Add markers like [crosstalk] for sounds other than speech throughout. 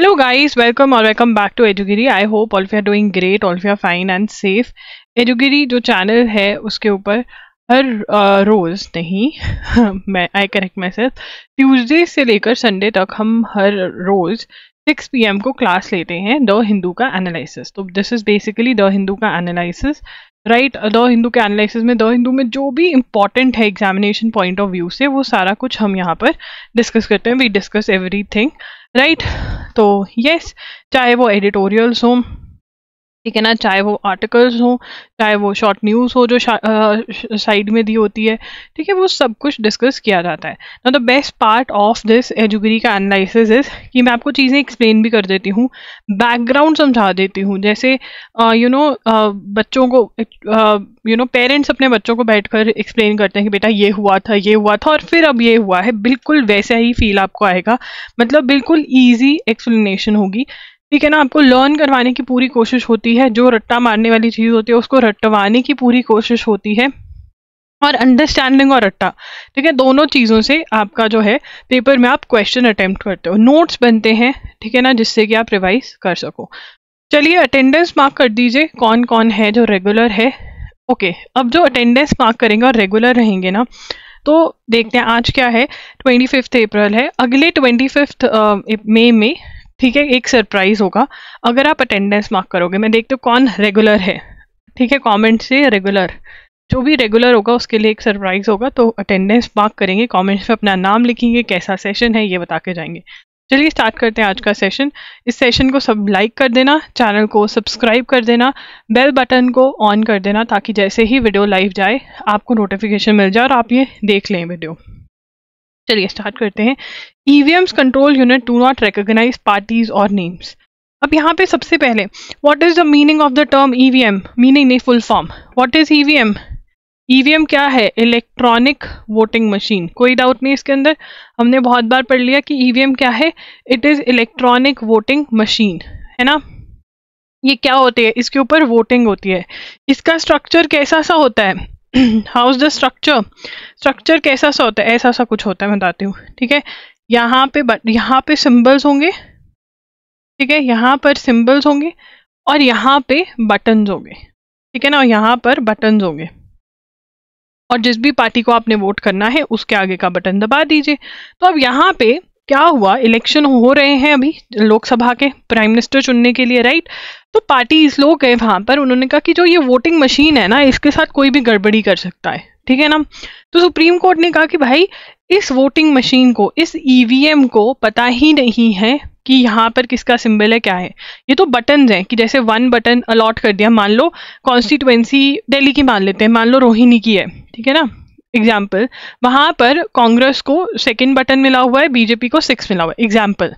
Hello guys welcome और welcome back to एजुगिरी I hope all ऑल्फिया doing great all ऑल्फिया fine and safe एजुगिरी जो channel है उसके ऊपर हर uh, रोज नहीं [laughs] मैं आई करेक्ट मैसेज ट्यूसडे से लेकर संडे तक हम हर रोज 6 पीएम को क्लास लेते हैं द हिंदू का एनालिसिस तो this is basically the Hindu का एनालिसिस राइट द हिंदू के एनालिसिस में द हिंदू में जो भी इंपॉर्टेंट है एग्जामिनेशन पॉइंट ऑफ व्यू से वो सारा कुछ हम यहाँ पर डिस्कस करते हैं we discuss everything right तो yes, चाहे वो एडिटोरियल्स हों ठीक है ना चाहे वो आर्टिकल्स हो चाहे वो शॉर्ट न्यूज़ हो जो साइड में दी होती है ठीक है वो सब कुछ डिस्कस किया जाता है ना the best part of this एजुगरी का एनालिसिस इज कि मैं आपको चीज़ें एक्सप्लेन भी कर देती हूँ बैकग्राउंड समझा देती हूँ जैसे यू नो बच्चों को यू नो पेरेंट्स अपने बच्चों को बैठ कर एक्सप्लेन करते हैं कि बेटा ये हुआ था ये हुआ था और फिर अब ये हुआ है बिल्कुल वैसा ही फील आपको आएगा मतलब बिल्कुल ईजी एक्सप्लेनेशन होगी ठीक है ना आपको लर्न करवाने की पूरी कोशिश होती है जो रट्टा मारने वाली चीज़ होती है उसको रटवाने की पूरी कोशिश होती है और अंडरस्टैंडिंग और रट्टा ठीक है दोनों चीज़ों से आपका जो है पेपर में आप क्वेश्चन अटैम्प्ट करते हो नोट्स बनते हैं ठीक है ना जिससे कि आप रिवाइज कर सको चलिए अटेंडेंस मार्क कर दीजिए कौन कौन है जो रेगुलर है ओके okay, अब जो अटेंडेंस मार्क करेंगे और रेगुलर रहेंगे ना तो देखते हैं आज क्या है ट्वेंटी फिफ्थ अप्रैल है अगले ट्वेंटी फिफ्थ मई में ठीक है एक सरप्राइज होगा अगर आप अटेंडेंस मार्क करोगे मैं देखते हूँ कौन रेगुलर है ठीक है कमेंट से रेगुलर जो भी रेगुलर होगा उसके लिए एक सरप्राइज होगा तो अटेंडेंस मार्क करेंगे कमेंट्स में अपना नाम लिखेंगे कैसा सेशन है ये बता के जाएंगे चलिए स्टार्ट करते हैं आज का सेशन इस सेशन को सब लाइक कर देना चैनल को सब्सक्राइब कर देना बेल बटन को ऑन कर देना ताकि जैसे ही वीडियो लाइव जाए आपको नोटिफिकेशन मिल जाए और आप ये देख लें वीडियो चलिए स्टार्ट करते हैं EVMs control unit do not recognise parties और नेम्स अब यहाँ पे सबसे पहले what is the meaning of the term EVM meaning नहीं full form what is EVM EVM क्या है इलेक्ट्रॉनिक वोटिंग मशीन कोई डाउट नहीं इसके अंदर हमने बहुत बार पढ़ लिया कि ईवीएम e क्या है it is electronic voting machine है ना ये क्या होती है इसके ऊपर वोटिंग होती है इसका स्ट्रक्चर कैसा सा होता है हाउस द स्ट्रक्चर स्ट्रक्चर कैसा सा होता है ऐसा सा कुछ होता है मैं बताती हूँ ठीक है यहाँ पे यहाँ पे सिंबल्स होंगे ठीक है यहाँ पर सिंबल्स होंगे और यहाँ पे बटन होंगे ठीक है ना और यहाँ पर बटन होंगे और जिस भी पार्टी को आपने वोट करना है उसके आगे का बटन दबा दीजिए तो अब यहाँ पे क्या हुआ इलेक्शन हो रहे हैं अभी लोकसभा के प्राइम मिनिस्टर चुनने के लिए राइट तो पार्टीज लोग गए वहाँ पर उन्होंने कहा कि जो ये वोटिंग मशीन है ना इसके साथ कोई भी गड़बड़ी कर सकता है ठीक है ना तो सुप्रीम कोर्ट ने कहा कि भाई इस वोटिंग मशीन को इस ई e को पता ही नहीं है कि यहाँ पर किसका सिंबल है क्या है ये तो बटन हैं कि जैसे वन बटन अलॉट कर दिया मान लो कॉन्स्टिट्युएंसी दिल्ली की मान लेते हैं मान लो रोहिणी की है ठीक है ना एग्जाम्पल वहां पर कांग्रेस को सेकेंड बटन मिला हुआ है बीजेपी को सिक्स मिला हुआ है एग्जाम्पल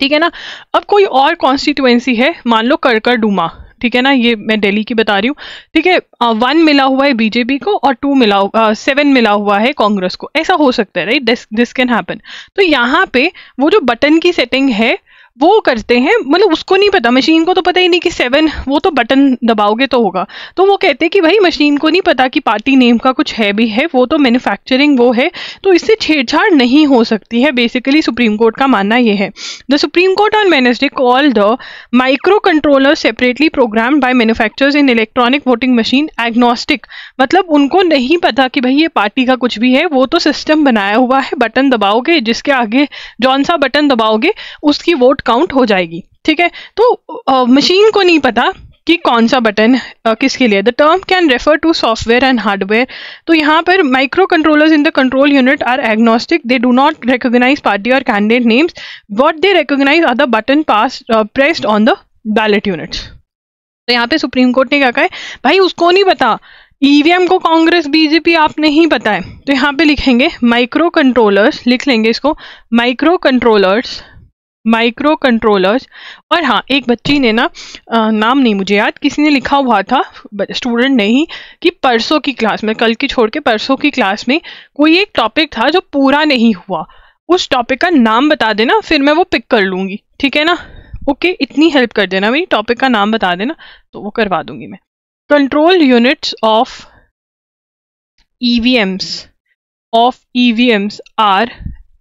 ठीक है ना अब कोई और कॉन्स्टिट्यूएंसी है मान लो करकर डूमा ठीक है ना ये मैं दिल्ली की बता रही हूँ ठीक है वन मिला हुआ है बीजेपी को और टू मिला सेवन मिला हुआ है कांग्रेस को ऐसा हो सकता है right this this can happen तो यहाँ पे वो जो बटन की सेटिंग है वो करते हैं मतलब उसको नहीं पता मशीन को तो पता ही नहीं कि सेवन वो तो बटन दबाओगे तो होगा तो वो कहते हैं कि भाई मशीन को नहीं पता कि पार्टी नेम का कुछ है भी है वो तो मैन्युफैक्चरिंग वो है तो इससे छेड़छाड़ नहीं हो सकती है बेसिकली सुप्रीम कोर्ट का मानना ये है the supreme court on Monday call the microcontroller separately program by manufacturers in electronic voting machine agnostic मतलब उनको नहीं पता कि भाई ये पार्टी का कुछ भी है वो तो सिस्टम बनाया हुआ है बटन दबाओगे जिसके आगे जौन सा बटन दबाओगे उसकी वोट काउंट हो जाएगी ठीक है तो मशीन को नहीं पता कि कौन सा बटन किसके लिए the term can refer to software and hardware तो यहाँ पर microcontrollers in the control unit are agnostic they do not recognise party और candidate names what they recognise are the button pass pressed on the ballot units तो यहाँ पे supreme court ने क्या कहा है भाई उसको नहीं पता ईवीएम e को कांग्रेस बीजेपी आप नहीं पता है तो यहाँ पे लिखेंगे माइक्रो कंट्रोलर्स लिख लेंगे इसको माइक्रो कंट्रोलर्स माइक्रो कंट्रोलर्स और हाँ एक बच्ची ने ना नाम नहीं मुझे याद किसी ने लिखा हुआ था स्टूडेंट ने ही कि परसों की क्लास में कल की छोड़ के परसों की क्लास में कोई एक टॉपिक था जो पूरा नहीं हुआ उस टॉपिक का नाम बता देना फिर मैं वो पिक कर लूँगी ठीक है ना ओके इतनी हेल्प कर देना भाई टॉपिक का नाम बता देना तो वो करवा दूंगी मैं control units of E V Ms of E V Ms are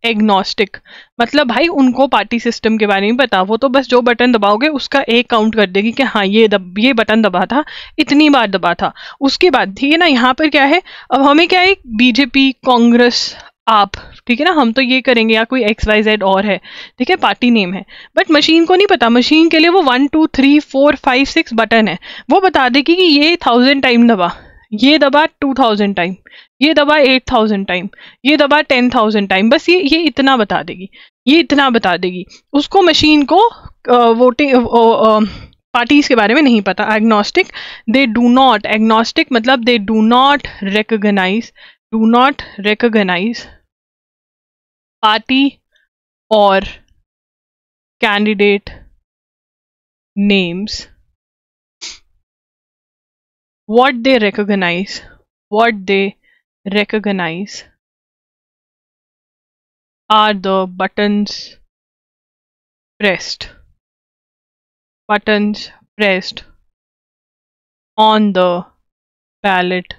agnostic मतलब भाई उनको पार्टी सिस्टम के बारे में बता वो तो बस जो बटन दबाओगे उसका एक काउंट कर देगी कि हाँ ये दब ये बटन दबा था इतनी बार दबा था उसके बाद ठीक है ना यहाँ पर क्या है अब हमें क्या है बीजेपी कांग्रेस आप ठीक है ना हम तो ये करेंगे या कोई एक्स वाई जेड और है ठीक है पार्टी नेम है बट मशीन को नहीं पता मशीन के लिए वो one two three four five six button है वो बता देगी कि ये थाउजेंड टाइम दबा ये दबा टू थाउजेंड टाइम ये दबा एट थाउजेंड टाइम ये दबा टेन थाउजेंड टाइम बस ये ये इतना बता देगी ये इतना बता देगी उसको मशीन को वोटिंग पार्टीज के बारे में नहीं पता agnostic they do not agnostic मतलब they do not recognise do not recognise party और candidate names what they recognize, what they recognize are the buttons pressed, buttons pressed on the pallet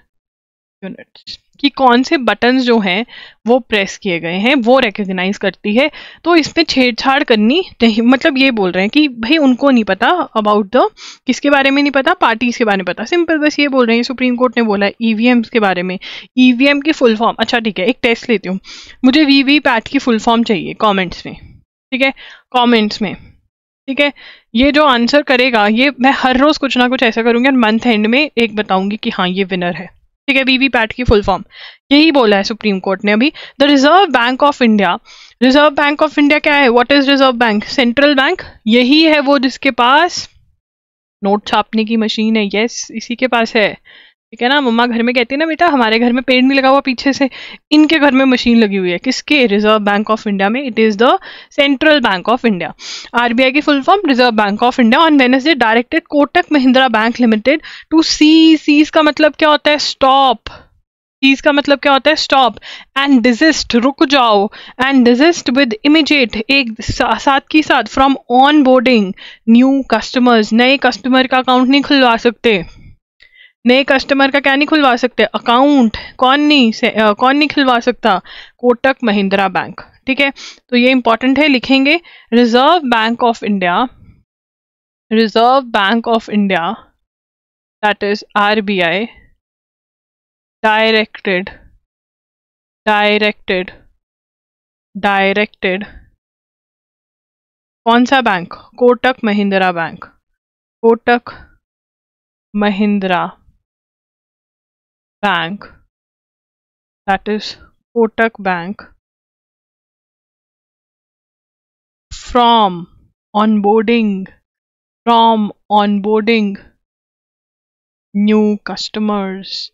units. कि कौन से button जो हैं वो press किए गए हैं वो रिकग्नाइज करती है तो इसमें छेड़छाड़ करनी नहीं मतलब ये बोल रहे हैं कि भाई उनको नहीं पता अबाउट द किसके बारे में नहीं पता पार्टीज के बारे में पता सिंपल बस ये बोल रहे हैं सुप्रीम कोर्ट ने बोला ईवीएम e के बारे में एम e की फुल फॉर्म अच्छा ठीक है एक टेस्ट लेती हूँ मुझे वी वी पैट की फुल फॉर्म चाहिए कॉमेंट्स में ठीक है कॉमेंट्स में ठीक है ये जो आंसर करेगा ये मैं हर रोज़ कुछ ना कुछ ऐसा करूँगी और मंथ एंड में एक बताऊँगी कि हाँ ये विनर है ठीक है बीवी पैट की फुल फॉर्म यही बोला है सुप्रीम कोर्ट ने अभी the Reserve bank of India reserve bank of India क्या है what is Reserve Bank central bank यही है वो जिसके पास नोट छापने की मशीन है यस yes, इसी के पास है ठीक है ना मम्मा घर में कहती है ना बेटा हमारे घर में पेड़ नहीं लगा हुआ पीछे से इनके घर में मशीन लगी हुई है किसके रिजर्व बैंक ऑफ इंडिया में it is the central bank of India RBI की full form reserve bank of India on Wednesday directed Kotak Mahindra bank limited to सी सीज का मतलब क्या होता है स्टॉप चीज का मतलब क्या होता है स्टॉप एंड डिजिस्ट रुक जाओ एंड डिजिस्ट विद इमिजिएट एक साथ की साथ from onboarding new customers नए कस्टमर का अकाउंट नहीं खुलवा सकते नए कस्टमर का क्या नहीं खुलवा सकते अकाउंट कौन नहीं से, आ, कौन नहीं खुलवा सकता कोटक महिंद्रा बैंक ठीक है तो ये इंपॉर्टेंट है लिखेंगे reserve bank of India reserve bank of India that is RBI directed directed directed कौन सा bank Kotak Mahindra bank Kotak Mahindra bank that is Kotak Bank from onboarding from onboarding new customers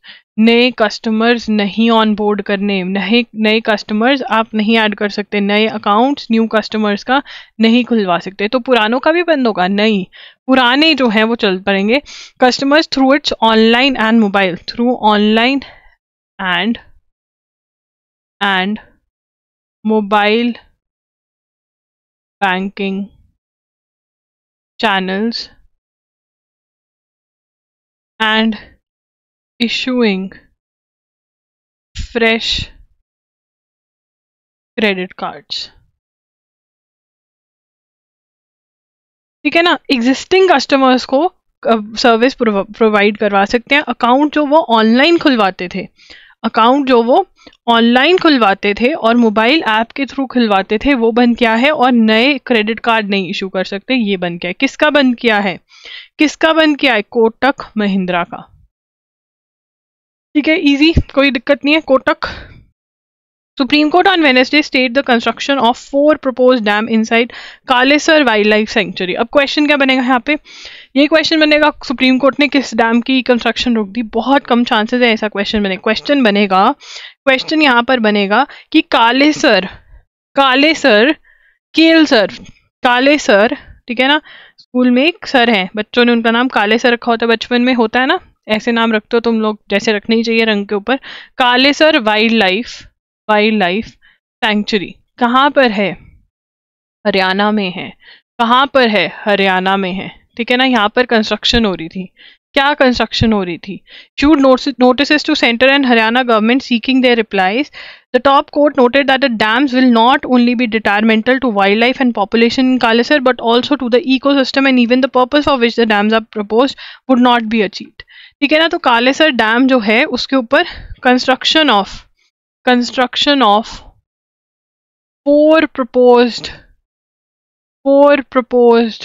नए कस्टमर्स नहीं ऑन बोर्ड करने नए नए customers आप नहीं add कर सकते नए अकाउंट्स न्यू कस्टमर्स का नहीं खुलवा सकते तो पुरानों का भी बंद होगा नहीं पुराने जो हैं वो चल पड़ेंगे customers through its online and mobile through online and and mobile banking channels and issuing fresh credit cards ठीक है ना एग्जिस्टिंग कस्टमर्स को सर्विस uh, प्रोवाइड करवा सकते हैं अकाउंट जो वो ऑनलाइन खुलवाते थे अकाउंट जो वो ऑनलाइन खुलवाते थे और मोबाइल ऐप के थ्रू खुलवाते थे वो बंद किया है और नए क्रेडिट कार्ड नहीं इशू कर सकते ये बंद किया है किसका बंद किया है किसका बंद किया है कोटक महिंद्रा का ठीक है इजी कोई दिक्कत नहीं है Kotak supreme on Court state the construction of four of dam inside Kalesar wild life sanctuary अब क्वेश्चन क्या बनेगा यहाँ पे ये क्वेश्चन बनेगा सुप्रीम कोर्ट ने किस डैम की कंस्ट्रक्शन रोक दी बहुत कम चांसेस है ऐसा क्वेश्चन बने क्वेश्चन बनेगा क्वेश्चन यहाँ पर बनेगा कि कालेसर कालेसर केलसर कालेसर ठीक है ना स्कूल में एक सर है बच्चों ने उनका नाम काले सर रखा होता है बचपन में होता है ना ऐसे नाम रखते हो तुम लोग जैसे रखने ही चाहिए रंग के ऊपर Kalesar wildlife wild life sanctuary कहाँ पर है हरियाणा में है कहाँ पर है हरियाणा में है ठीक है ना यहाँ पर कंस्ट्रक्शन हो रही थी क्या कंस्ट्रक्शन हो रही थी should notice to centre and Haryana government seeking their replies the top court noted that the dams will not only be detrimental to wildlife and population in Kalesar but also to the ecosystem and even the purpose for which the dams are propose would not be achieve ठीक है ना तो Kalesar dam जो है उसके ऊपर construction of construction of four proposed four proposed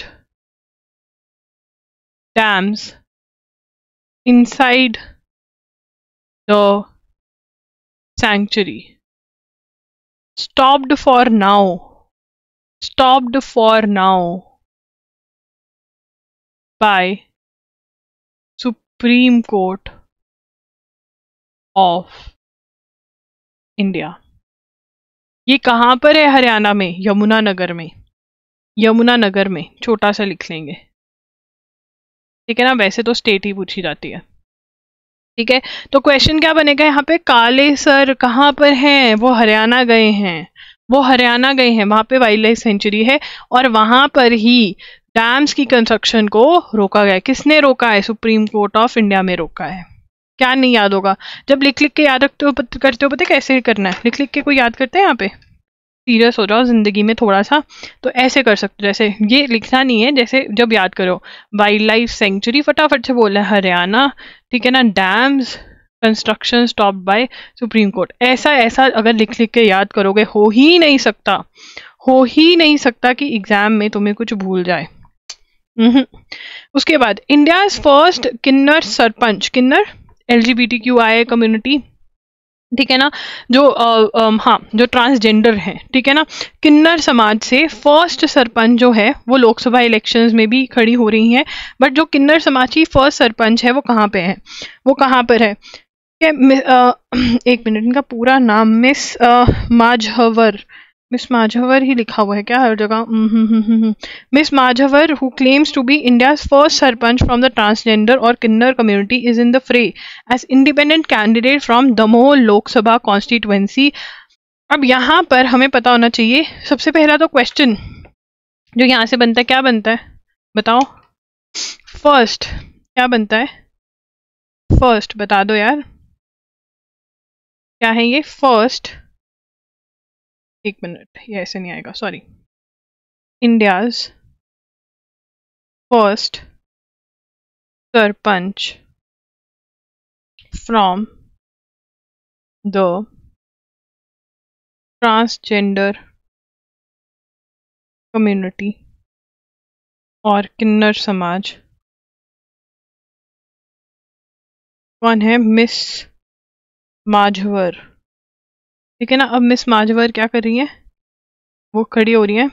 dams inside the sanctuary stopped for now stopped for now by supreme court of India ये कहाँ पर है हरियाणा में यमुना नगर में यमुना नगर में छोटा सा लिख लेंगे ठीक है ना वैसे तो स्टेट ही पूछी जाती है ठीक है तो क्वेश्चन क्या बनेगा यहाँ पे काले सर कहाँ पर हैं वो हरियाणा गए हैं वो हरियाणा गए हैं वहाँ पे वाइल्ड लाइफ सेंचुरी है और वहाँ पर ही डैम्स की कंस्ट्रक्शन को रोका गया किसने रोका है सुप्रीम कोर्ट ऑफ इंडिया में रोका है क्या नहीं याद होगा जब लिख लिख के याद रखते हो करते हो पता कैसे करना है लिख लिख के कोई याद करते हैं यहाँ पे सीरियस हो जाओ ज़िंदगी में थोड़ा सा तो ऐसे कर सकते हो जैसे ये लिखना नहीं है जैसे जब याद करो वाइल्ड लाइफ सेंचुरी फटाफट से बोल है हरियाणा ठीक है ना dams construction stop by supreme court ऐसा ऐसा अगर लिख लिख के याद करोगे हो ही नहीं सकता हो ही नहीं सकता कि एग्ज़ाम में तुम्हें कुछ भूल जाए हम्म। उसके बाद India first kinnar sarpanch kinnar L G B T Q I community ठीक है ना जो आ, आ, हाँ जो ट्रांसजेंडर हैं ठीक है ना किन्नर समाज से फर्स्ट सरपंच जो है वो लोकसभा इलेक्शंस में भी खड़ी हो रही हैं बट जो किन्नर समाज की फर्स्ट सरपंच है वो कहाँ पे है वो कहाँ पर है ठीक [clears throat] एक मिनट इनका पूरा नाम मिस माझवर मिस माझवर ही लिखा हुआ है क्या हर जगह मिस माझवर who claims to be India first sarpanch from the transgender और kinnar community is in the fray as independent candidate from Damoh Lok Sabha constituency अब यहाँ पर हमें पता होना चाहिए सबसे पहला तो क्वेश्चन जो यहाँ से बनता है क्या बनता है बताओ फर्स्ट क्या बनता है फर्स्ट बता दो यार क्या है ये फर्स्ट एक मिनट ये ऐसे नहीं आएगा sorry India's first sarpanch from the transgender community और किन्नर समाज कौन है मिस माझवर ठीक है ना अब मिस माजवर क्या कर रही हैं वो खड़ी हो रही हैं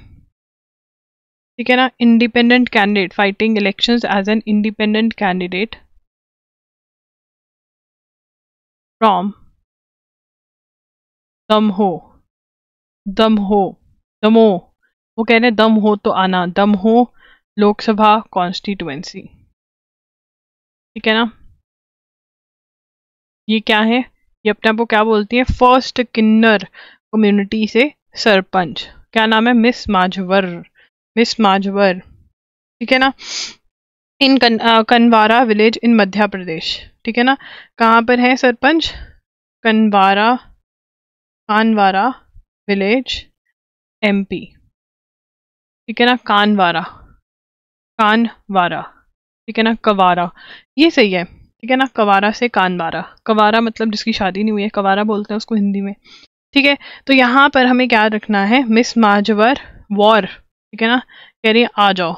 ठीक है ना independent candidate fighting elections as an independent candidate from Damoh दम हो दमो वो कह रहे हैं दम हो तो आना दम हो लोकसभा कॉन्स्टिट्यूएंसी ठीक है ना ये क्या है ये अपने आप को क्या बोलती है फर्स्ट किन्नर कम्युनिटी से सरपंच क्या नाम है मिस माझवर मिस माझवर ठीक है ना इन कन, आ, कनवारा विलेज इन मध्य प्रदेश ठीक है ना कहाँ पर है सरपंच कनवारा कानवारा विलेज एमपी ठीक है ना कानवारा कानवारा ठीक है ना कवारा ये सही है ठीक है ना कवारा से कानबारा कवारा मतलब जिसकी शादी नहीं हुई है कवारा बोलते हैं उसको हिंदी में ठीक है तो यहाँ पर हमें क्या रखना है मिस माजवर वॉर ठीक है ना कह रही आ जाओ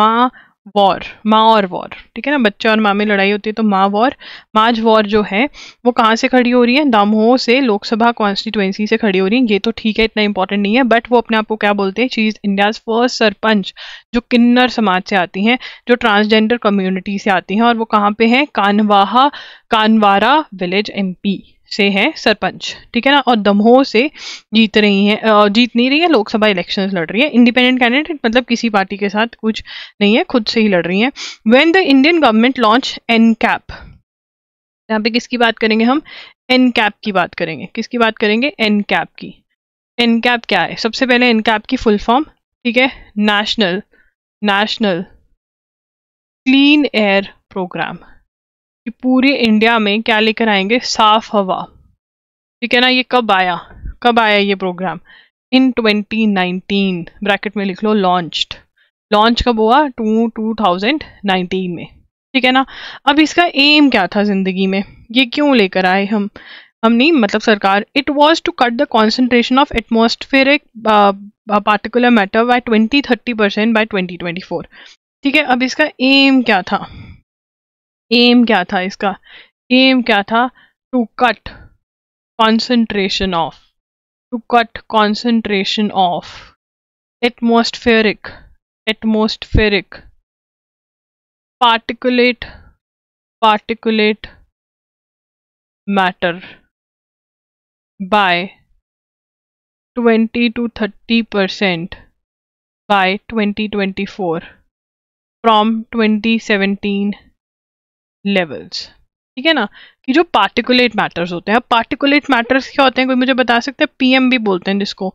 माँ वॉर माँ और वॉर ठीक है ना बच्चे और माँ में लड़ाई होती है तो माँ वॉर माज वॉर जो है वो कहाँ से खड़ी हो रही है दामोह से लोकसभा कॉन्स्टिट्यूएंसी से खड़ी हो रही है ये तो ठीक है इतना इंपॉर्टेंट नहीं है बट वो अपने आप को क्या बोलते हैं चीज इंडियाज फर्स्ट सरपंच जो किन्नर समाज से आती हैं जो ट्रांसजेंडर कम्युनिटी से आती हैं और वो कहाँ पे हैं कानवाहा कानवारा विलेज एम से है सरपंच ठीक है ना और दमोह से जीत रही है और जीत नहीं रही है लोकसभा इलेक्शंस लड़ रही है इंडिपेंडेंट कैंडिडेट मतलब किसी पार्टी के साथ कुछ नहीं है खुद से ही लड़ रही है when the Indian government launch NCAP यहाँ पे किसकी बात करेंगे हम एन कैप की बात करेंगे किसकी बात करेंगे एन कैप की एन कैप क्या है सबसे पहले एन कैप की फुल फॉर्म ठीक है national national clean air programme कि पूरी इंडिया में क्या लेकर आएंगे साफ हवा ठीक है ना ये कब आया कब आया ये प्रोग्राम इन 2019 ब्रैकेट में लिख लो लॉन्च्ड लॉन्च कब हुआ टू 2019 में ठीक है ना अब इसका एम क्या था ज़िंदगी में ये क्यों लेकर आए हम हम नहीं मतलब सरकार it was to cut the concentration of atmospheric particular matter by 20 30 percent by 2024 ठीक है अब इसका एम क्या था एम क्या था इसका एम क्या था to cut concentration of to cut concentration of atmospheric atmospheric particulate particulate matter thirty 20 by 30 twenty four 2024 twenty 2017 levels ठीक है ना कि जो पार्टिकुलेट मैटर्स होते हैं अब पार्टिकुलेट मैटर्स क्या होते हैं कोई मुझे बता सकता है भी बोलते हैं जिसको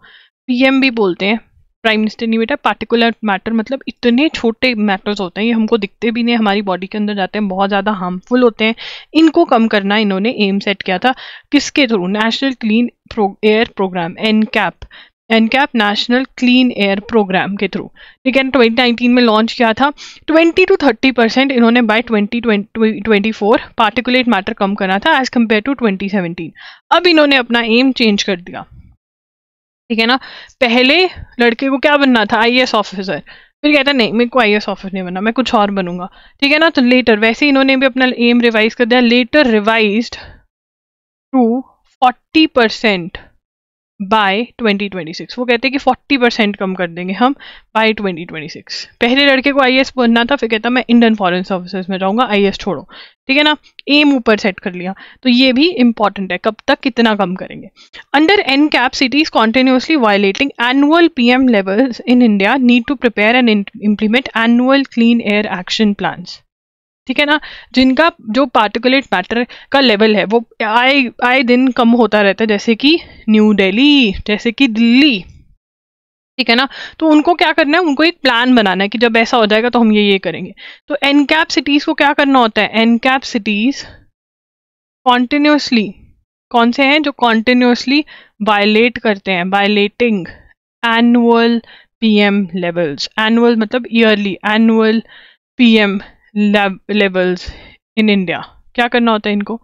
भी बोलते हैं प्राइम मिनिस्टर नहीं बेटा पार्टिकुलर मैटर मतलब इतने छोटे मैटर्स होते हैं ये हमको दिखते भी नहीं हमारी बॉडी के अंदर जाते हैं बहुत ज़्यादा हार्मफुल होते हैं इनको कम करना इन्होंने एम सेट किया था किसके through national clean pro air programme NCAP NCAP national clean air programme के थ्रू ठीक है 2019 में लॉन्च किया था 20 टू 30 परसेंट इन्होंने बाय 2024 पार्टिकुलेट मैटर कम करना था एज कम्पेयर टू 2017 अब इन्होंने अपना एम चेंज कर दिया ठीक है ना पहले लड़के को क्या बनना था आई ऑफिसर फिर कहता नहीं मेरे को आई एस ऑफिसर नहीं बनना मैं कुछ और बनूंगा ठीक है ना तो लेटर वैसे इन्होंने भी अपना एम रिवाइज कर दिया later revise to forty percent by 2026 वो कहते हैं कि 40 परसेंट कम कर देंगे हम बाय 2026 पहले लड़के को एस बनना था फिर कहता मैं इंडियन फॉरेन सर्विसेज में जाऊंगा एस छोड़ो ठीक है ना एम ऊपर सेट कर लिया तो ये भी इंपॉर्टेंट है कब तक कितना कम करेंगे under NCAP cities continuously violating annual PM levels in India need to prepare and implement annual clean air action plans ठीक है ना जिनका जो पार्टिकुलेट मैटर का लेवल है वो आए आए दिन कम होता रहता है जैसे कि न्यू दिल्ली जैसे कि दिल्ली ठीक है ना तो उनको क्या करना है उनको एक प्लान बनाना है कि जब ऐसा हो जाएगा तो हम ये ये करेंगे तो एन कैप सिटीज़ को क्या करना होता है एन कैप सिटीज़ कॉन्टिन्यूसली कौन से हैं जो कॉन्टिन्यूसली वायलेट करते हैं violating annual PM levels annual मतलब yearly annual PM levels in India क्या करना होता है इनको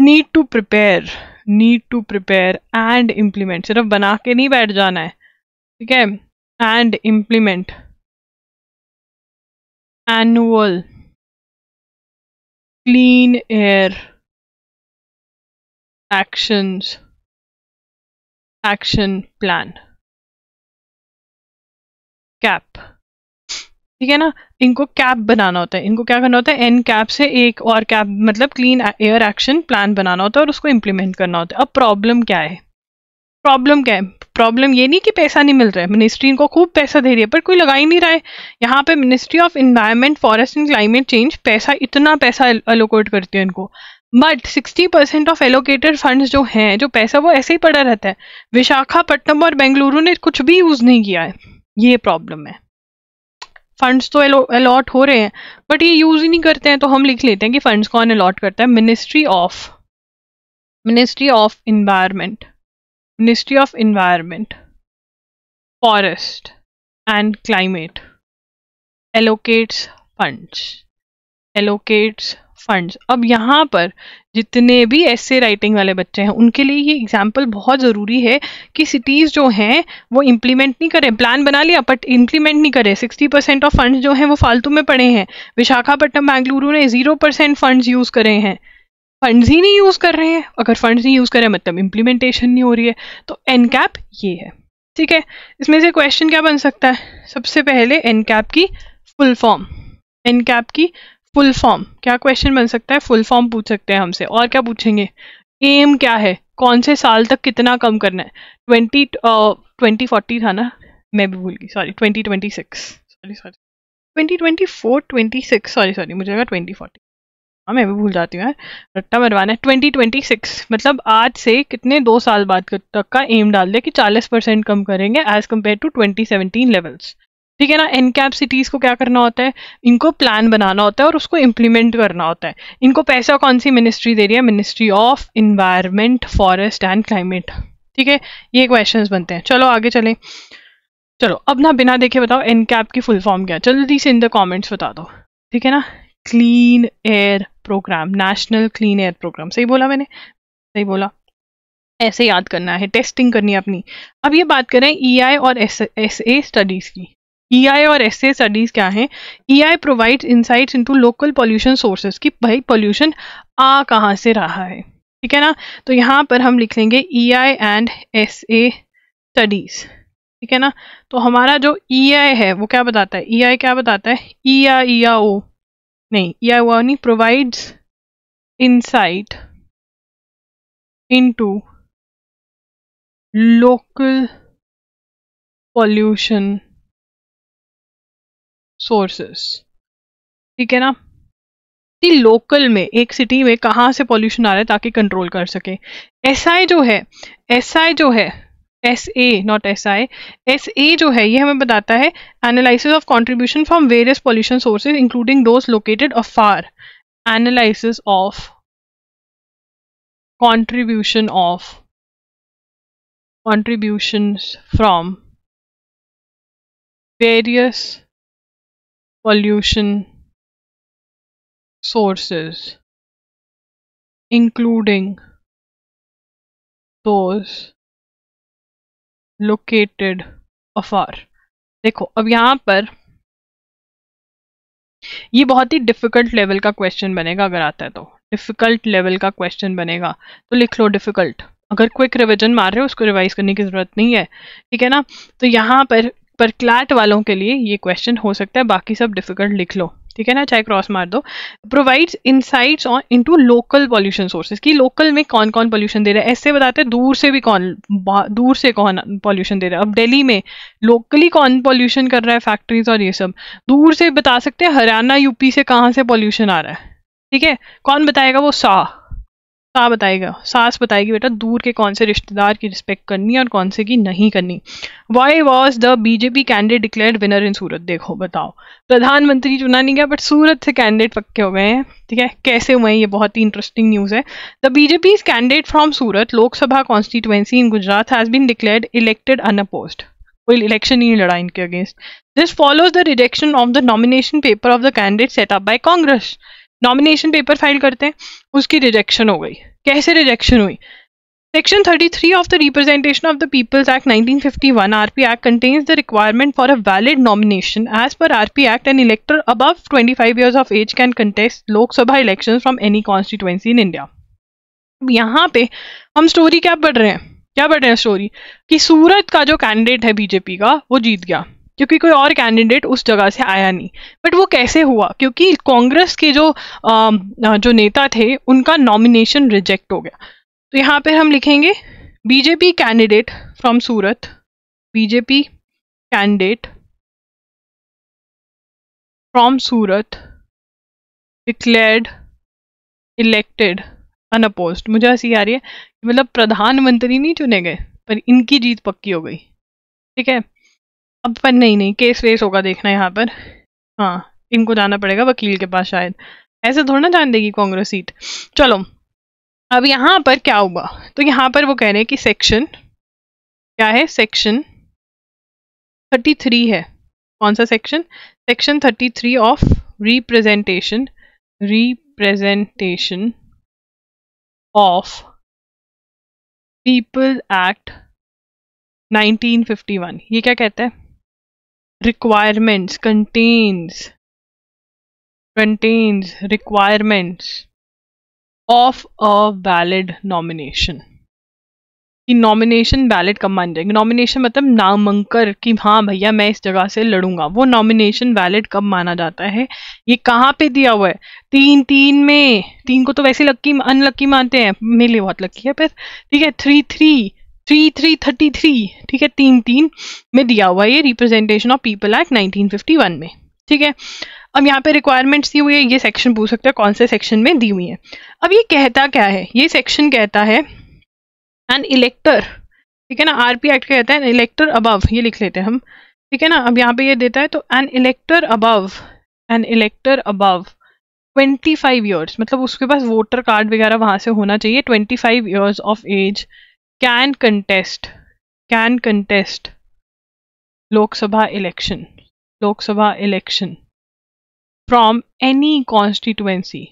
need to prepare need to prepare and implement सिर्फ बना के नहीं बैठ जाना है ठीक है and implement annual clean air actions action plan CAP ठीक है ना इनको कैप बनाना होता है इनको क्या करना होता है एन कैप से एक और कैप मतलब क्लीन एयर एक्शन प्लान बनाना होता है और उसको इम्प्लीमेंट करना होता है अब प्रॉब्लम क्या है प्रॉब्लम क्या है प्रॉब्लम ये नहीं कि पैसा नहीं मिल रहा है मिनिस्ट्री इनको खूब पैसा दे रही है पर कोई लगा ही नहीं रहा है यहाँ पे ministry of environment forest and climate change पैसा इतना पैसा अलोकेट करती है इनको but 60 percent of allocated funds जो हैं जो पैसा वो ऐसे ही पड़ा रहता है विशाखापट्टनम और बेंगलुरु ने कुछ भी यूज़ नहीं किया है ये प्रॉब्लम है फंड्स तो अलॉट हो रहे हैं बट ये यूज़ ही नहीं करते हैं तो हम लिख लेते हैं कि फंड्स कौन अलॉट करता है ministry of ministry of environment ministry of environment forest and climate allocates funds allocates funds अब यहाँ पर जितने भी ऐसे राइटिंग वाले बच्चे हैं उनके लिए ये एग्जाम्पल बहुत ज़रूरी है कि सिटीज़ जो हैं वो इम्प्लीमेंट नहीं करें प्लान बना लिया बट इम्प्लीमेंट नहीं करें सिक्सटी परसेंट ऑफ फंड्स जो हैं वो फालतू में पड़े हैं विशाखापट्टनम बेंगलुरु ने ज़ीरो परसेंट फंड्स यूज़ करे हैं फंड्स ही नहीं यूज़ कर रहे हैं अगर फंड्स नहीं यूज़ करें मतलब इम्प्लीमेंटेशन नहीं हो रही है तो एन कैप ये है ठीक है इसमें से क्वेश्चन क्या बन सकता है सबसे पहले एन कैप की फुल फॉर्म एन कैप की फुल फॉर्म क्या क्वेश्चन बन सकता है फुल फॉर्म पूछ सकते हैं हमसे और क्या पूछेंगे एम क्या है कौन से साल तक कितना कम करना है ट्वेंटी ट्वेंटी फोर्टी था ना मैं भी भूल गई sorry twenty twenty six sorry sorry twenty twenty four twenty six sorry sorry मुझे लगा ट्वेंटी फोर्टी हाँ मैं भी भूल जाती हूँ यार रट्टा मरवाना है ट्वेंटी ट्वेंटी सिक्स मतलब आज से कितने दो साल बाद तक का एम डाल दे कि चालीस परसेंट कम करेंगे as compare to twenty seventeen levels ठीक है ना एन कैप सिटीज को क्या करना होता है इनको प्लान बनाना होता है और उसको इम्प्लीमेंट करना होता है इनको पैसा कौन सी मिनिस्ट्री दे रही है ministry of environment forest and climate ठीक है ये क्वेश्चन बनते हैं चलो आगे चलें चलो अब ना बिना देखे बताओ एन कैप की फुल फॉर्म क्या है जल्दी से इन द कॉमेंट्स बता दो ठीक है ना clean air programme national clean air programme सही बोला मैंने सही बोला ऐसे याद करना है टेस्टिंग करनी है अपनी अब ये बात करें ई e आई और एस ए स्टडीज़ की ई e आई और एस स्टडीज क्या हैं I provide insights into local pollution sources कि भाई पॉल्यूशन आ कहाँ से रहा है ठीक है ना तो यहाँ पर हम लिख लेंगे E I and S A studies ठीक है ना तो हमारा जो ई e आई है वो क्या बताता है ई e आई क्या बताता है ई आई ई आ ओ नहीं ई आई ओ नहीं provides insight into local pollution sources ठीक है ना कि लोकल में एक सिटी में कहाँ से पॉल्यूशन आ रहा है ताकि कंट्रोल कर सके एस SI जो है एस SI जो है S A not S I S A जो है ये हमें बताता है analysis of contribution from various pollution sources including those located afar analysis of contribution of contribution from various pollution sources, including those located afar. देखो अब यहाँ पर ये बहुत ही डिफिकल्ट लेवल का क्वेश्चन बनेगा अगर आता है तो डिफिकल्ट लेवल का क्वेश्चन बनेगा तो लिख लो डिफिकल्ट अगर क्विक रिविजन मार रहे हो उसको रिवाइज करने की जरूरत नहीं है ठीक है ना तो यहाँ पर पर क्लैट वालों के लिए ये क्वेश्चन हो सकता है बाकी सब डिफिकल्ट लिख लो ठीक है ना चाहे क्रॉस मार दो provides insights on into local pollution sources कि लोकल में कौन कौन पॉल्यूशन दे रहा है ऐसे बताते हैं दूर से भी कौन दूर से कौन पॉल्यूशन दे रहा है अब दिल्ली में लोकली कौन पॉल्यूशन कर रहा है फैक्ट्रीज और ये सब दूर से बता सकते हैं हरियाणा यूपी से कहाँ से पॉल्यूशन आ रहा है ठीक है कौन बताएगा वो सा सा बताएगा सास बताएगी बेटा दूर के कौन से रिश्तेदार की रिस्पेक्ट करनी और कौन से की नहीं करनी why was the BJP candidate declare winner in Surat देखो बताओ प्रधानमंत्री चुना नहीं गया बट सूरत से कैंडिडेट पक्के हो गए हैं ठीक है कैसे हुए हैं ये बहुत ही इंटरेस्टिंग न्यूज़ है the BJP is candidate from Surat Lok Sabha constituency in Gujarat has been declare elected unopposed कोई इलेक्शन नहीं लड़ा इनके against this follows the rejection of the nomination paper of the candidate set up by Congress nomination paper file करते हैं उसकी rejection हो गई कैसे रिजेक्शन हुई section 33 of the representation of the people's act 1951 RP act contains the requirement for a valid nomination as per RP act an elector above 25 years of age can contest Lok Sabha election from any constituency in India यहाँ पे हम story क्या पढ़ रहे हैं क्या पढ़ रहे हैं स्टोरी कि सूरत का जो कैंडिडेट है बीजेपी का वो जीत गया क्योंकि कोई और कैंडिडेट उस जगह से आया नहीं बट वो कैसे हुआ क्योंकि कांग्रेस के जो आ, जो नेता थे उनका नॉमिनेशन रिजेक्ट हो गया तो यहाँ पर हम लिखेंगे BJP candidate from Surat BJP candidate from Surat declared elected unopposed मुझे ऐसी आ रही है मतलब प्रधानमंत्री नहीं चुने गए पर इनकी जीत पक्की हो गई ठीक है अब पर नहीं नहीं केस वेस होगा देखना यहाँ पर हाँ इनको जाना पड़ेगा वकील के पास शायद ऐसे थोड़ा ना जान देगी कांग्रेस सीट चलो अब यहाँ पर क्या हुआ तो यहाँ पर वो कह रहे हैं कि सेक्शन क्या है सेक्शन 33 है कौन सा section section 33 of representation representation of people act 1951 ये क्या कहता है requirements contains contains requirements of a valid nomination कि नॉमिनेशन वैलिड कब मान जाएगी नॉमिनेशन मतलब नामंकर कि हाँ भैया मैं इस जगह से लड़ूंगा वो नॉमिनेशन वैलिड कब माना जाता है ये कहाँ पे दिया हुआ है तीन तीन में तीन को तो वैसे लक्की अनलक्की मानते हैं मेरे लिए बहुत लक्की है पर ठीक है three three three three thirty three ठीक है तीन तीन में दिया हुआ है ये representation of people act nineteen fifty one में ठीक है अब यहाँ पे रिक्वायरमेंट्स दी हुई है ये सेक्शन पूछ सकते हैं कौन से सेक्शन में दी हुई है अब ये कहता क्या है ये सेक्शन कहता है एन इलेक्टर ठीक है ना आर पी एक्ट कहता है एन इलेक्टर अबव ये लिख लेते हैं हम ठीक है ना अब यहाँ पे ये देता है तो an elector above an elector above twenty five years मतलब उसके पास वोटर कार्ड वगैरह वहाँ से होना चाहिए twenty five years of age can contest can contest Lok Sabha election Lok Sabha election from any constituency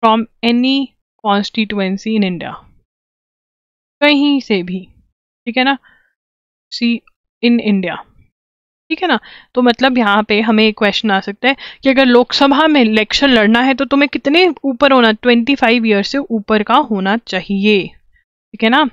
from any constituency in India कहीं से भी ठीक है ना सी इन इंडिया ठीक है ना तो मतलब यहाँ पे हमें एक क्वेश्चन आ सकता है कि अगर लोकसभा में इलेक्शन लड़ना है तो तुम्हें कितने ऊपर होना ट्वेंटी फाइव ईयर से ऊपर का होना चाहिए ठीक है ना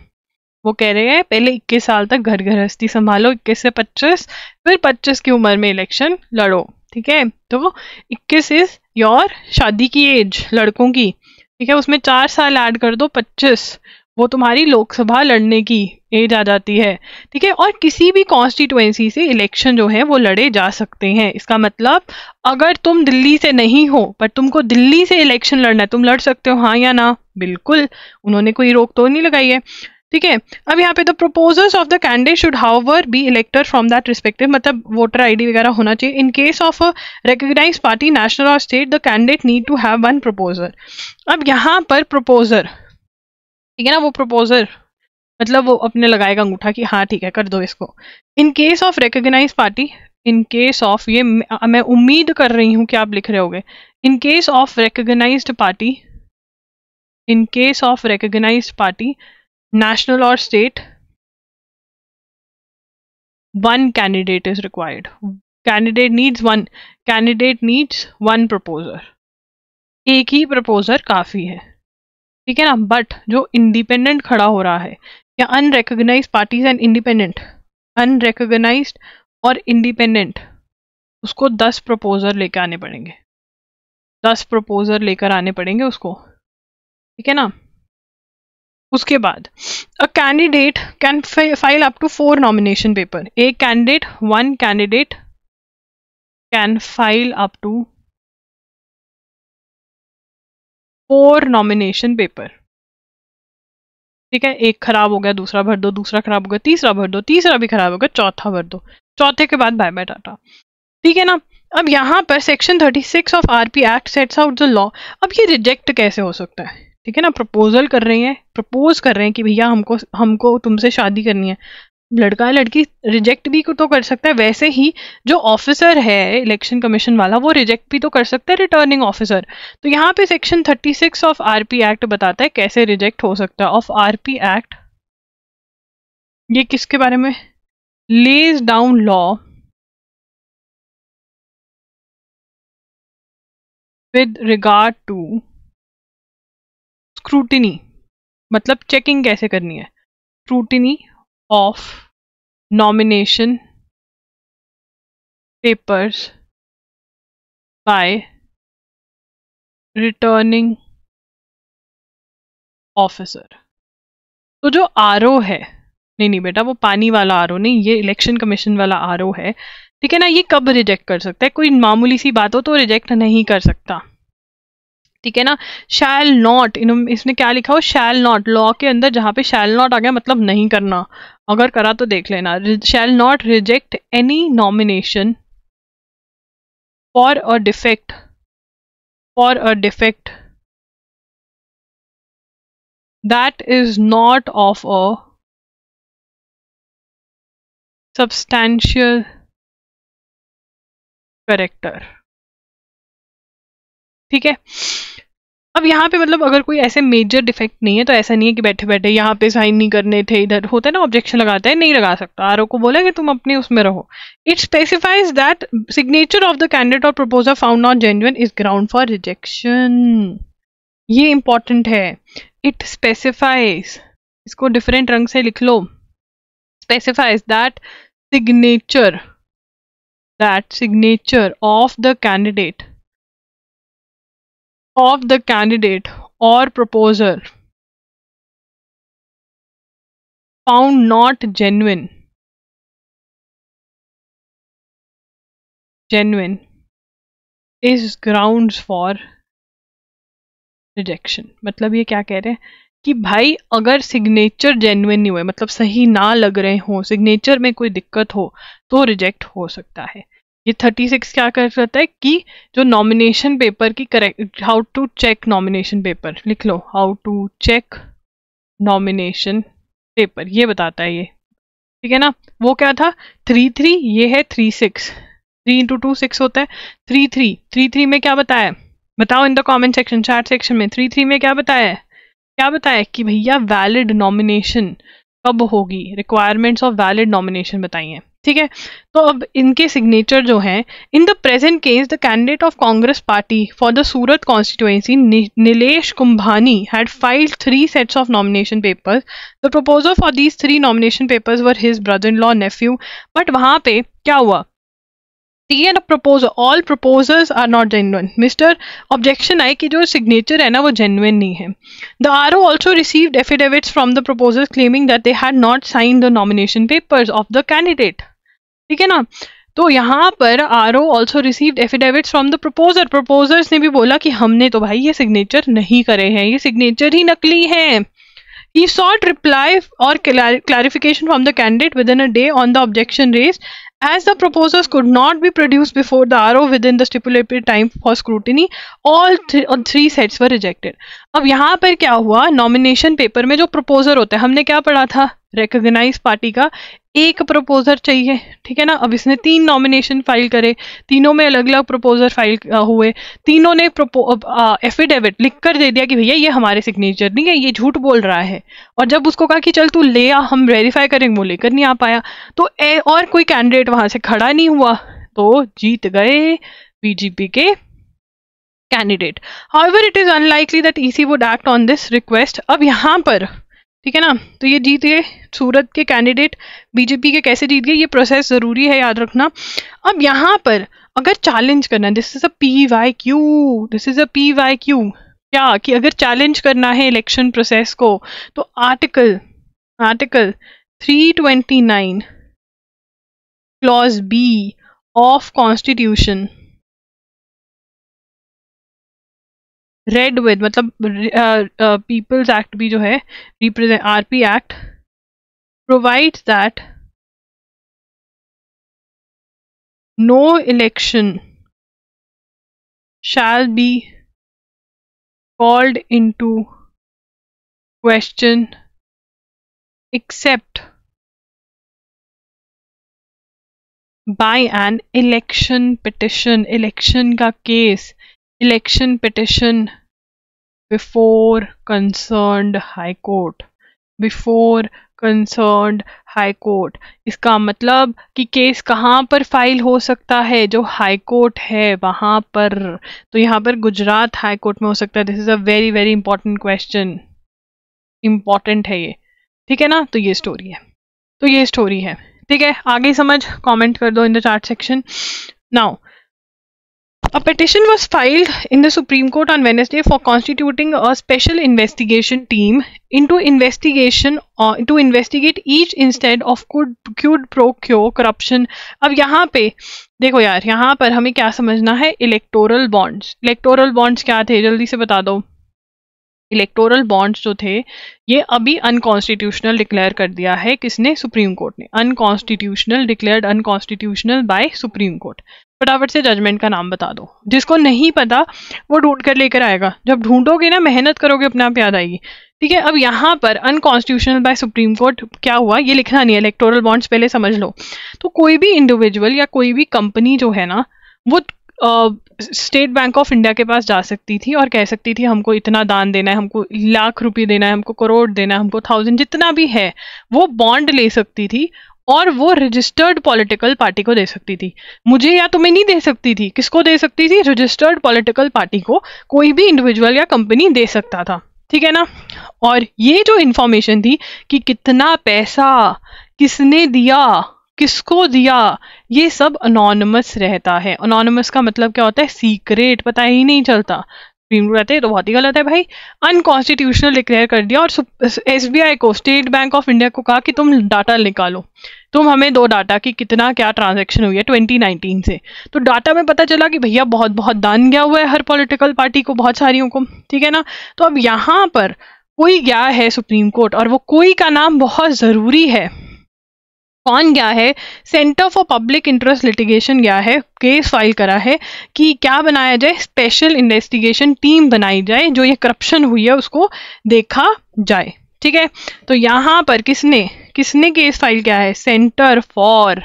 वो कह रहे हैं पहले 21 साल तक घर गृहस्थी संभालो 21 से 25 फिर 25 की उम्र में इलेक्शन लड़ो ठीक है तो 21 इज योर शादी की एज लड़कों की ठीक है उसमें चार साल ऐड कर दो 25 वो तुम्हारी लोकसभा लड़ने की एज आ जाती है ठीक है और किसी भी कॉन्स्टिट्यूएंसी से इलेक्शन जो है वो लड़े जा सकते हैं इसका मतलब अगर तुम दिल्ली से नहीं हो पर तुमको दिल्ली से इलेक्शन लड़ना है तुम लड़ सकते हो हाँ या ना बिल्कुल उन्होंने कोई रोक तो नहीं लगाई है ठीक है अब यहाँ पे the proposers of the candidate should however be elector from that respective मतलब वोटर आईडी वगैरह होना चाहिए in case of recognize party national और state the candidate need to have one proposer अब यहाँ पर प्रपोजर ठीक है ना वो प्रपोजर मतलब वो अपने लगाएगा अंगूठा कि हाँ ठीक है कर दो इसको in case of recognize party in case of ये मैं उम्मीद कर रही हूँ कि आप लिख रहे होगे in case of recognize party in case of recognize party national और state one candidate is required candidate needs one candidate needs one proposer एक ही प्रपोजर काफ़ी है ठीक है ना बट जो इंडिपेंडेंट खड़ा हो रहा है या unrecognize parties and independent unrecognize और इंडिपेंडेंट उसको दस प्रपोजर लेकर आने पड़ेंगे दस प्रपोजर लेकर आने पड़ेंगे उसको ठीक है ना उसके बाद a candidate can file up to four nomination paper एक candidate one candidate can file up to four nomination paper ठीक है एक खराब हो गया दूसरा भर दो दूसरा खराब हो गया तीसरा भर दो तीसरा भी खराब हो गया चौथा भर दो चौथे के बाद बाय बाय टाटा ठीक है ना अब यहाँ पर section 36 of RP act sets out the law अब ये रिजेक्ट कैसे हो सकता है ठीक है ना प्रपोजल कर रही हैं प्रपोज कर रहे हैं कि भैया हमको हमको तुमसे शादी करनी है लड़का लड़की रिजेक्ट भी तो कर सकता है वैसे ही जो ऑफिसर है इलेक्शन कमीशन वाला वो रिजेक्ट भी तो कर सकता है रिटर्निंग ऑफिसर तो यहाँ पे सेक्शन 36 ऑफ आरपी एक्ट बताता है कैसे रिजेक्ट हो सकता है ऑफ आरपी एक्ट ये किसके बारे में lays down law with regard to scrutiny मतलब चेकिंग कैसे करनी है scrutiny of nomination papers by returning officer तो जो आर है नहीं नहीं बेटा वो पानी वाला आर नहीं ये इलेक्शन कमीशन वाला आर है ठीक है ना ये कब रिजेक्ट कर सकता है कोई मामूली सी बात हो तो रिजेक्ट नहीं कर सकता ठीक है ना शैल नॉट इन इसने क्या लिखा हो शैल नॉट लॉ के अंदर जहाँ पे शैल नॉट आ गया मतलब नहीं करना अगर करा तो देख लेना shall not reject any nomination for a defect for a defect that is not of a substantial character ठीक है अब यहाँ पे मतलब अगर कोई ऐसे मेजर डिफेक्ट नहीं है तो ऐसा नहीं है कि बैठे बैठे यहाँ पे साइन नहीं करने थे इधर होता है ना ऑब्जेक्शन लगाता है नहीं लगा सकता आर को बोला कि तुम अपने उसमें रहो it specifies that signature of the candidate और proposal found not genuine is ground for rejection ये इंपॉर्टेंट है इट स्पेसिफाइज इसको डिफरेंट रंग से लिख लो specifies that signature that signature of the candidate of the candidate or proposer found not genuine genuine is grounds for rejection मतलब ये क्या कह रहे हैं कि भाई अगर सिग्नेचर जेन्युन नहीं हुए मतलब सही ना लग रहे हो सिग्नेचर में कोई दिक्कत हो तो रिजेक्ट हो सकता है ये थर्टी सिक्स क्या कर सकता है कि जो नॉमिनेशन पेपर की correct how to check nomination paper लिख लो how to check nomination paper ये बताता है ये ठीक है ना वो क्या था थ्री थ्री ये है three six three into two six होता है थ्री थ्री थ्री थ्री में क्या बताया बताओ in the comment section chart section में थ्री थ्री में क्या बताया क्या बताया कि भैया वैलिड नॉमिनेशन कब होगी रिक्वायरमेंट्स ऑफ वैलिड नॉमिनेशन बताइए ठीक है तो अब इनके सिग्नेचर जो हैं in the present case the candidate of Congress party for the Surat constituency Nilesh Kumbhani had filed three sets of nomination papers the proposal for these three nomination papers were his brother in law nephew but वहां पे क्या हुआ T and proposal all proposals are not genuine mister objection आए कि जो signature है ना वो जेन्युन नहीं है the R O also received affidavits from the proposals claiming that they had not sign the nomination papers of the candidate ठीक है ना तो यहाँ पर R O also received affidavits from the proposer proposers ने भी बोला कि हमने तो भाई ये सिग्नेचर नहीं करे हैं ये सिग्नेचर ही नकली हैं he sought reply or clarification from the candidate within a day on the objection raised as the proposals could not be produced before the RO within the stipulated time for scrutiny all th three sets were rejected अब यहाँ पर क्या हुआ nomination paper में जो proposer होता है हमने क्या पढ़ा था रिकग्नाइज पार्टी का एक प्रपोजर चाहिए ठीक है ना अब इसने तीन नॉमिनेशन फाइल करे तीनों में अलग अलग प्रपोजर फाइल हुए तीनों ने एफिडेविट लिख कर दे दिया कि भैया ये हमारे सिग्नेचर नहीं है ये झूठ बोल रहा है और जब उसको कहा कि चल तू ले आ हम वेरीफाई करेंगे वो लेकर नहीं आ पाया तो ए, और कोई कैंडिडेट वहां से खड़ा नहीं हुआ तो जीत गए बीजेपी के candidate ever it is unlikely that C would act on this request अब यहाँ पर ठीक है ना तो ये जीत गए सूरत के कैंडिडेट बीजेपी के कैसे जीत गए ये प्रोसेस ज़रूरी है याद रखना अब यहाँ पर अगर चैलेंज करना this is a P Y Q this is a P Y Q क्या कि अगर चैलेंज करना है इलेक्शन प्रोसेस को तो article article 329 clause B of constitution read with मतलब पीपल्स एक्ट भी जो है represent R P act provides that no election shall be called into question except by an election petition election का case election petition before concerned high court before concerned high court इसका मतलब कि case कहाँ पर file हो सकता है जो हाई कोर्ट है वहाँ पर तो यहाँ पर गुजरात हाई कोर्ट में हो सकता है this is a very very important question important है ये ठीक है ना तो ये स्टोरी है तो ये स्टोरी है ठीक है आगे समझ कमेंट कर दो in the chart section now A petition was filed in the Supreme Court on Wednesday for constituting a special investigation team into investigation uh, to investigate each instead of quid pro quo corruption. अब यहाँ पे देखो यार यहाँ पर हमें क्या समझना है इलेक्टोरल बॉन्ड्स इलेक्टोरल बॉन्ड्स क्या थे जल्दी से बता दो इलेक्टोरल बॉन्ड्स जो थे ये अभी अनकॉन्स्टिट्यूशनल डिक्लेयर कर दिया है किसने सुप्रीम कोर्ट ने unconstitutional declared unconstitutional by supreme court फटाफट से जजमेंट का नाम बता दो जिसको नहीं पता वो ढूंढ कर लेकर आएगा जब ढूंढोगे ना मेहनत करोगे अपने आप याद आएगी ठीक है अब यहाँ पर अनकॉन्स्टिट्यूशनल बाय सुप्रीम कोर्ट क्या हुआ ये लिखना नहीं है इलेक्टोरल बॉन्ड्स पहले समझ लो तो कोई भी इंडिविजुअल या कोई भी कंपनी जो है ना वो स्टेट बैंक ऑफ इंडिया के पास जा सकती थी और कह सकती थी हमको इतना दान देना है हमको लाख रुपए देना है हमको करोड़ देना है हमको थाउजेंड जितना भी है वो बॉन्ड ले सकती थी और वो रजिस्टर्ड पॉलिटिकल पार्टी को दे सकती थी मुझे या तुम्हें तो नहीं दे सकती थी किसको दे सकती थी रजिस्टर्ड पॉलिटिकल पार्टी को कोई भी इंडिविजुअल या कंपनी दे सकता था ठीक है ना और ये जो इन्फॉर्मेशन थी कि कितना पैसा किसने दिया किसको दिया ये सब अनोनमस रहता है अनोनमस का मतलब क्या होता है सीक्रेट पता ही नहीं चलता सुप्रीम कोर्ट है तो बहुत ही गलत है भाई अनकॉन्स्टिट्यूशनल डिक्लेयर कर दिया और एस को स्टेट बैंक ऑफ इंडिया को कहा कि तुम डाटा निकालो तुम हमें दो डाटा कि कितना क्या ट्रांजैक्शन हुई है 2019 से तो डाटा में पता चला कि भैया बहुत बहुत दान गया हुआ है हर पॉलिटिकल पार्टी को बहुत सारियों को ठीक है ना तो अब यहाँ पर कोई गया है सुप्रीम कोर्ट और वो कोई का नाम बहुत ज़रूरी है कौन गया है centre for public interest litigation गया है केस फाइल करा है कि क्या बनाया जाए स्पेशल इन्वेस्टिगेशन टीम बनाई जाए जो ये करप्शन हुई है उसको देखा जाए ठीक है तो यहाँ पर किसने किसने केस फाइल किया है centre for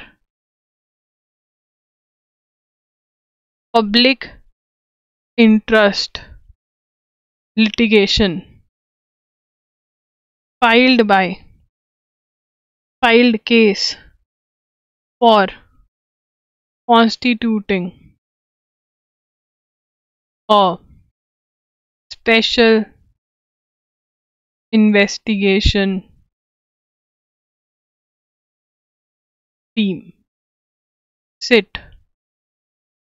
public interest litigation filed by filed case for constituting a special investigation team sit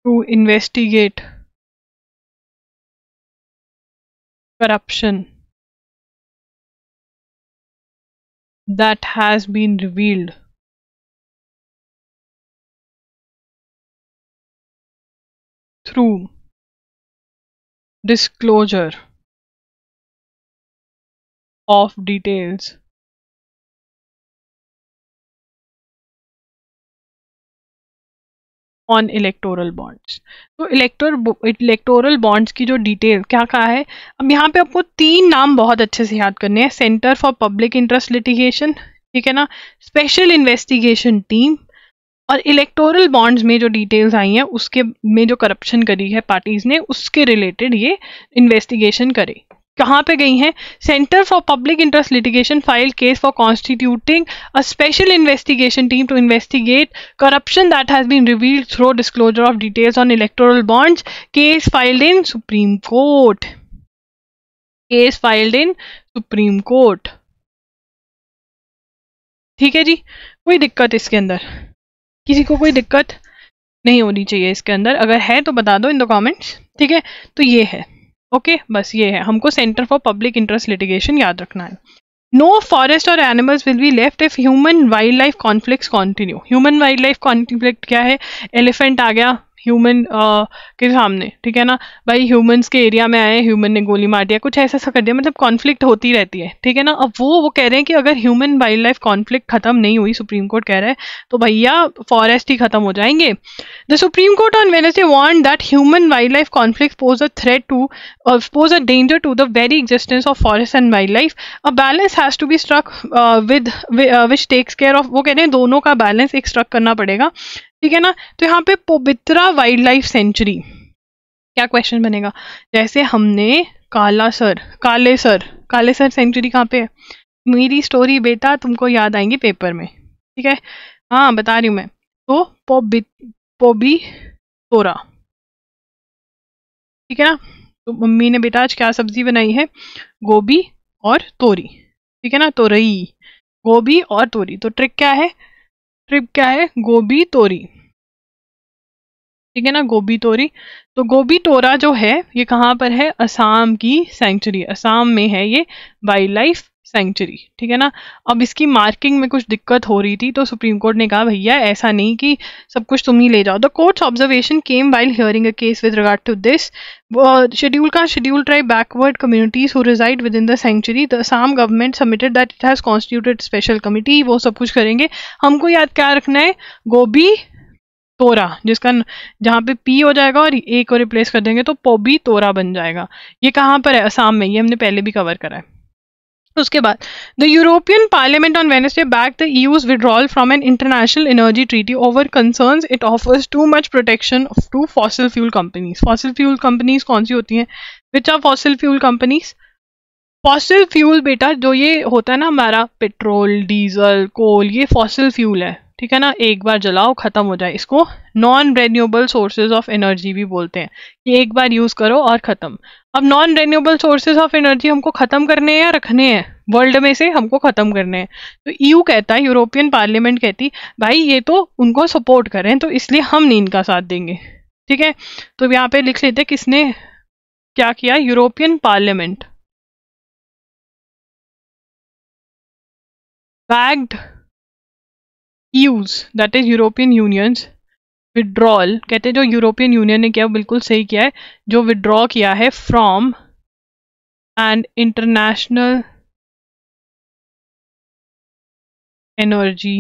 to investigate corruption that has been revealed. Through disclosure of details on electoral bonds तो elector electoral bonds की जो detail क्या कहा है अब यहाँ पे आपको तीन नाम बहुत अच्छे से याद करने हैं centre for public interest litigation ठीक है ना स्पेशल इन्वेस्टिगेशन टीम और इलेक्टोरल बॉन्ड्स में जो डिटेल्स आई हैं उसके में जो करप्शन करी है पार्टीज ने उसके रिलेटेड ये इन्वेस्टिगेशन करे कहाँ पे गई हैं centre for public interest litigation file case for constituting a special investigation team to investigate corruption that has been revealed through disclosure of details on electoral bonds case filed in supreme court case filed in supreme court ठीक है जी कोई दिक्कत इसके अंदर किसी को कोई दिक्कत नहीं होनी चाहिए इसके अंदर अगर है तो बता दो इन द कॉमेंट्स ठीक है तो ये है ओके बस ये है हमको centre for public interest litigation याद रखना है नो फॉरेस्ट और animals will be left if human wild life conflict continue human wild life conflict क्या है एलिफेंट आ गया ह्यूमन uh, के सामने ठीक है ना भाई ह्यूमंस के एरिया में आए ह्यूमन ने गोली मार दिया कुछ ऐसा ऐसा कर दिया मतलब कॉन्फ्लिक्ट होती रहती है ठीक है ना अब वो वो कह रहे हैं कि अगर ह्यूमन वाइल्ड लाइफ कॉन्फ्लिक्ट खत्म नहीं हुई सुप्रीम कोर्ट कह रहा है तो भैया फॉरेस्ट ही खत्म हो जाएंगे the supreme court on Wednesday want that human wild life conflict pose a threat to pose a danger to the very existence of forest and wild life a balance has to be struck with which takes care of वो कह रहे हैं दोनों का balance एक struck करना पड़ेगा ठीक है ना तो यहाँ पे पोबित्रा वाइल्ड लाइफ सेंचुरी क्या क्वेश्चन बनेगा जैसे हमने काला सर काले सर काले सर सेंचुरी कहाँ पे है मेरी स्टोरी बेटा तुमको याद आएंगी पेपर में ठीक है हाँ बता रही हूँ मैं तो पोबित पोबी तोरा ठीक है ना तो मम्मी ने बेटा आज क्या सब्जी बनाई है गोभी और तोरी ठीक है ना तोरई गोभी और तोरी तो ट्रिक क्या है ट्रिप क्या है गोभी तोरी ठीक है ना गोभी तोरी तो गोभी तोरा जो है ये कहाँ पर है असम की सेंचुरी असम में है ये वाइल्ड लाइफ सेंचुरी ठीक है ना अब इसकी मार्किंग में कुछ दिक्कत हो रही थी तो सुप्रीम कोर्ट ने कहा भैया ऐसा नहीं कि सब कुछ तुम ही ले जाओ the court's observation came while hearing a case with regard to this schedule का schedule tribe backward communities who reside within the sanctuary the Assam government submitted that it has constituted special committee वो सब कुछ करेंगे हमको याद क्या रखना है गोभी तोरा जिसका जहाँ पे पी हो जाएगा और ए को रिप्लेस कर देंगे तो पोबी तोरा बन जाएगा ये कहाँ पर है असम में ये हमने पहले भी कवर करा है उसके बाद the European parliament on Wednesday back the EU's withdrawal from an international energy treaty over concern it offers too much protection to fossil fuel companies fossil fuel companies कौन सी होती हैं which are fossil fuel companies fossil fuel बेटा जो ये होता है ना हमारा पेट्रोल डीजल कोल ये फॉसिल फ्यूल है ठीक है ना एक बार जलाओ ख़त्म हो जाए इसको non renewable sources of energy भी बोलते हैं कि एक बार यूज़ करो और ख़त्म अब non renewable sources of energy हमको ख़त्म करने हैं या रखने हैं वर्ल्ड में से हमको ख़त्म करने हैं तो ईयू e कहता है यूरोपियन पार्लियामेंट कहती भाई ये तो उनको सपोर्ट करें तो इसलिए हम नहीं इनका साथ देंगे ठीक है तो यहाँ पे लिख लेते किसने क्या किया European parliament backed EU's that is European union's withdrawal कहते हैं जो यूरोपियन यूनियन ने किया वो बिल्कुल सही किया है जो विड्रॉ किया है from and international energy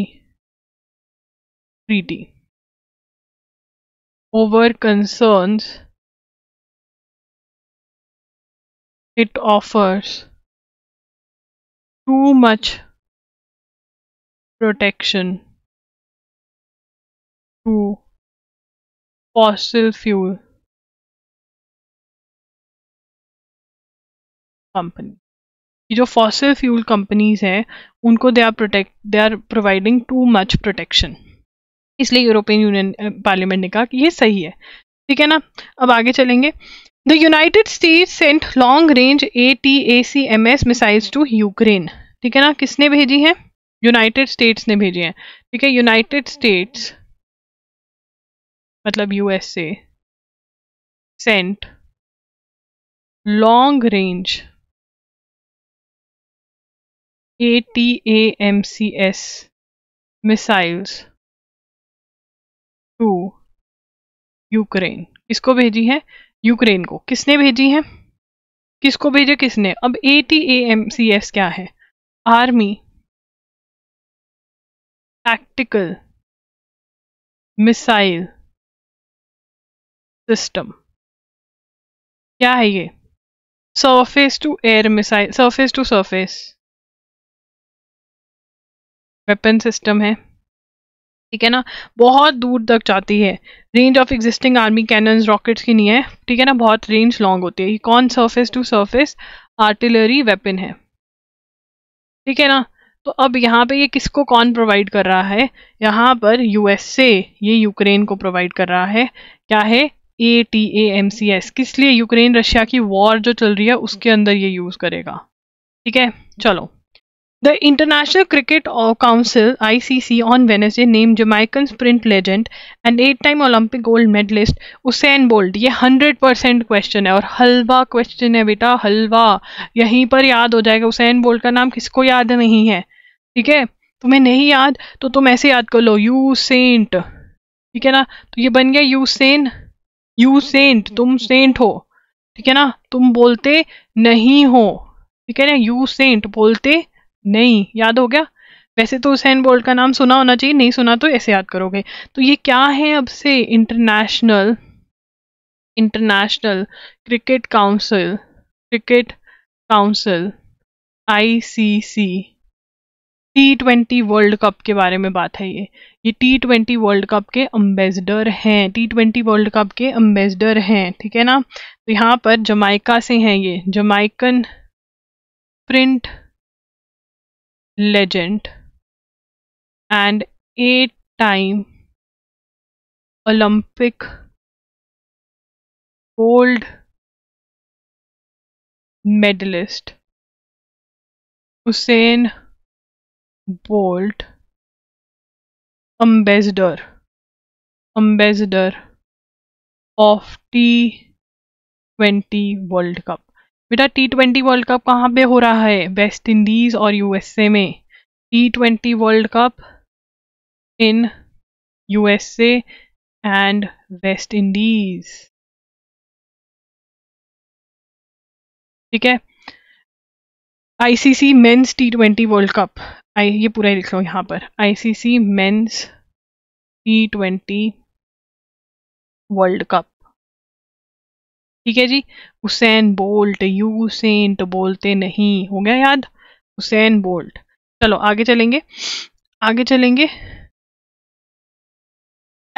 treaty over concerns it offers too much protection to fossil fuel company ये जो फॉसिल फ्यूल कंपनीज हैं उनको they are protect they are providing too much protection इसलिए यूरोपियन यूनियन पार्लियामेंट ने कहा कि ये सही है ठीक है ना अब आगे चलेंगे the United State sent long range A T A C M S missiles to Ukraine ठीक है ना किसने भेजी है यूनाइटेड स्टेट्स ने भेजी हैं ठीक है यूनाइटेड स्टेट्स मतलब USA sent long range A T A M C S missiles to Ukraine किसको भेजी है यूक्रेन को किसने भेजी है किसको भेजे किसने अब A T A M C S क्या है आर्मी टैक्टिकल मिसाइल सिस्टम क्या है ये surface to air missile surface to surface weapon system है ठीक है ना बहुत दूर तक जाती है range of existing army can rockets की नहीं है ठीक है ना बहुत रेंज लॉन्ग होती है ये कौन surface to surface artillery weapon है ठीक है ना तो अब यहाँ पे ये किसको कौन प्रोवाइड कर रहा है यहाँ पर यूएसए ये यूक्रेन को प्रोवाइड कर रहा है क्या है A T A M C S किस लिए यूक्रेन रशिया की वॉर जो चल रही है उसके अंदर ये यूज़ करेगा ठीक है चलो the international The International C C (ICC) on Wednesday named Jamaican legend and eight time Olympic gold medallist medalist Usain Bolt. ये परसेंट क्वेश्चन है और हलवा क्वेश्चन है बेटा हलवा यहीं पर याद हो जाएगा उसेन बोल्ट का नाम किसको याद नहीं है ठीक है तुम्हें नहीं याद तो तुम ऐसे याद कर लो यूसेंट ठीक है ना तो ये बन गया सेंट यू सेंट तुम सेंट हो ठीक है ना तुम बोलते नहीं हो ठीक है ना यू सेंट बोलते नहीं याद हो गया वैसे तो हुसैन बोल्ट का नाम सुना होना चाहिए नहीं सुना तो ऐसे याद करोगे तो ये क्या है अब से international international cricket council cricket council ICC T twenty world cup के बारे में बात है ये ये टी ट्वेंटी वर्ल्ड कप के अम्बेसडर हैं टी ट्वेंटी वर्ल्ड कप के अम्बेसडर हैं ठीक है ना तो यहाँ पर जमाइका से हैं ये Jamaican print legend and eight time Olympic gold medallist Usain Bolt ambassador of T twenty world cup बेटा टी ट्वेंटी वर्ल्ड कप कहाँ पे हो रहा है वेस्ट इंडीज और यूएसए में T twenty world cup in USA and West Indies ठीक है ICC men's T twenty world cup आई ये पूरा ही लिख लो यहाँ पर ICC men's T twenty world cup ठीक है जी हुसैन बोल्ट यूसेन तो बोलते नहीं हो गया याद हुसैन बोल्ट चलो आगे चलेंगे आगे चलेंगे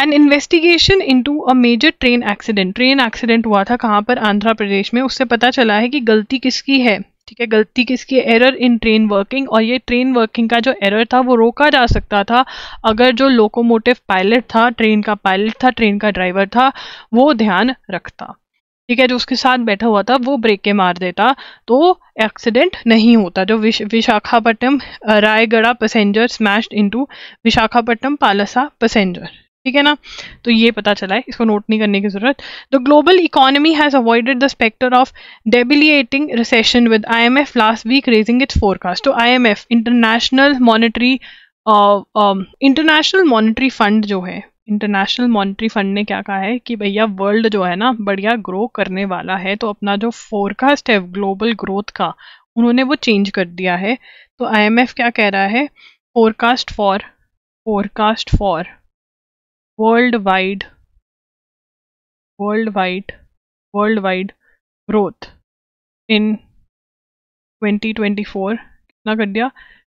an investigation into a major train accident train accident हुआ था कहाँ पर आंध्र प्रदेश में उससे पता चला है कि गलती किसकी है ठीक है गलती किसकी एरर इन ट्रेन वर्किंग और ये ट्रेन वर्किंग का जो एरर था वो रोका जा सकता था अगर जो लोकोमोटिव पायलट था ट्रेन का पायलट था ट्रेन का ड्राइवर था वो ध्यान रखता ठीक है जो उसके साथ बैठा हुआ था वो ब्रेक के मार देता तो एक्सीडेंट नहीं होता जो विश Visakhapatnam Rayagada passenger smashed into Visakhapatnam Palasa passenger ठीक है ना तो ये पता चला है इसको नोट नहीं करने की जरूरत the global economy has avoided the spectre of debilitating recession with IMF last week raising its forecast तो IMF international monetary international monetary fund जो है इंटरनेशनल मॉनिटरी फंड ने क्या कहा है कि भैया वर्ल्ड जो है ना बढ़िया ग्रो करने वाला है तो अपना जो फोरकास्ट है ग्लोबल ग्रोथ का उन्होंने वो चेंज कर दिया है तो आईएमएफ क्या कह रहा है forecast for forecast for world world wide wide world wide growth in 2024 कितना कर दिया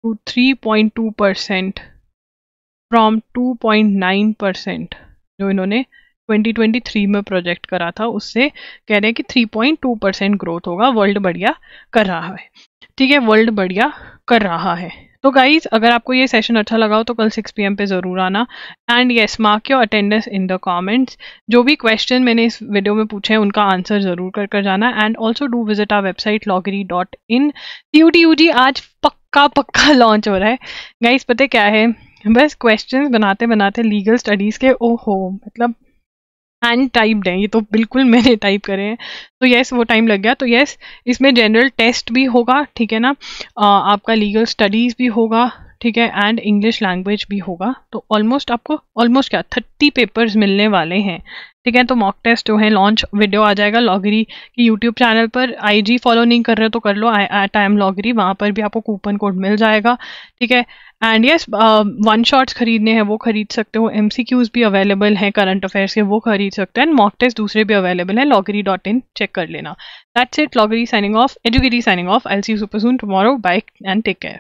to three point two percent from two point nine percent जो इन्होंने 2023 में प्रोजेक्ट करा था उससे कह रहे हैं कि 3.2 परसेंट ग्रोथ होगा वर्ल्ड बढ़िया कर रहा है ठीक है वर्ल्ड बढ़िया कर रहा है तो गाइज अगर आपको ये सेशन अच्छा लगा हो तो कल 6 पीएम पे ज़रूर आना and yes mark your attendance in the comments जो भी क्वेश्चन मैंने इस वीडियो में पूछे हैं उनका आंसर ज़रूर कर कर जाना and also do visit our website Logary dot in टी आज पक्का पक्का लॉन्च [laughs] हो रहा है गाइज पता क्या है बस क्वेश्चंस बनाते बनाते लीगल स्टडीज़ के ओ हो मतलब हैंड टाइप्ड हैं ये तो बिल्कुल मैंने टाइप करे हैं तो यस वो टाइम लग गया तो यस इसमें जनरल टेस्ट भी होगा ठीक है ना आ, आपका लीगल स्टडीज़ भी होगा ठीक है एंड इंग्लिश लैंग्वेज भी होगा तो ऑलमोस्ट आपको ऑलमोस्ट क्या थर्टी पेपर्स मिलने वाले हैं ठीक है तो मॉक टेस्ट जो है लॉन्च वीडियो आ जाएगा लॉगरी की यूट्यूब चैनल पर आईजी फॉलो नहीं कर रहे तो कर लो एट आई एम लॉगरी वहाँ पर भी आपको कूपन कोड मिल जाएगा ठीक है एंड यस वन शॉट्स खरीदने हैं वो खरीद सकते हो एम भी अवेलेबल हैं करंट अफेयर्स के वो खरीद सकते हैं एंड मॉक टेस्ट दूसरे भी अवेलेबल हैं लॉगरी डॉट इन चेक कर लेना दैट्स इट लॉगरी साइनिंग ऑफ एजुकेटी signing off I'll see super soon tomorrow bye and take care